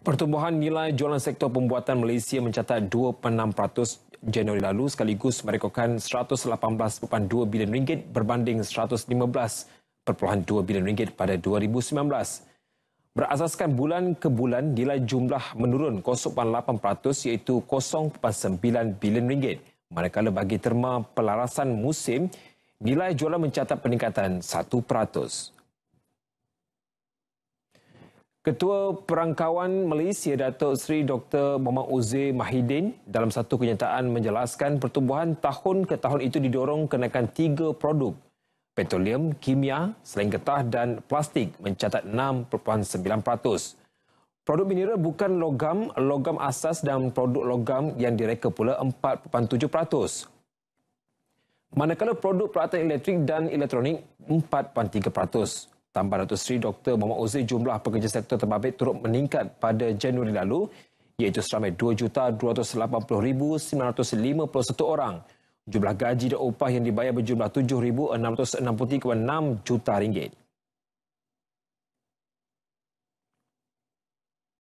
Pertumbuhan nilai jualan sektor pembuatan Malaysia mencatat 2.6% Januari lalu sekaligus merekodkan 118.2 bilion ringgit berbanding 115.2 bilion ringgit pada 2019. Berasaskan bulan ke bulan, nilai jumlah menurun 0.8% iaitu 0.9 bilion ringgit. Manakala bagi terma pelarasan musim, nilai jualan mencatat peningkatan 1%. Ketua Perangkawan Malaysia Datuk Seri Dr. Muhammad Uzeh Mahidin dalam satu kenyataan menjelaskan pertumbuhan tahun ke tahun itu didorong kenaikan tiga produk petroleum, kimia, selain getah dan plastik mencatat 6.9%. Produk mineral bukan logam, logam asas dan produk logam yang direka pula 4.7%. Manakala produk peralatan elektrik dan elektronik 4.3%. Tambah Datuk Seri Dr. Muhammad Ozi, jumlah pekerja sektor terbabit turut meningkat pada Januari lalu iaitu seramai 2,280,951 orang. Jumlah gaji dan upah yang dibayar berjumlah 7,663.6 juta ringgit.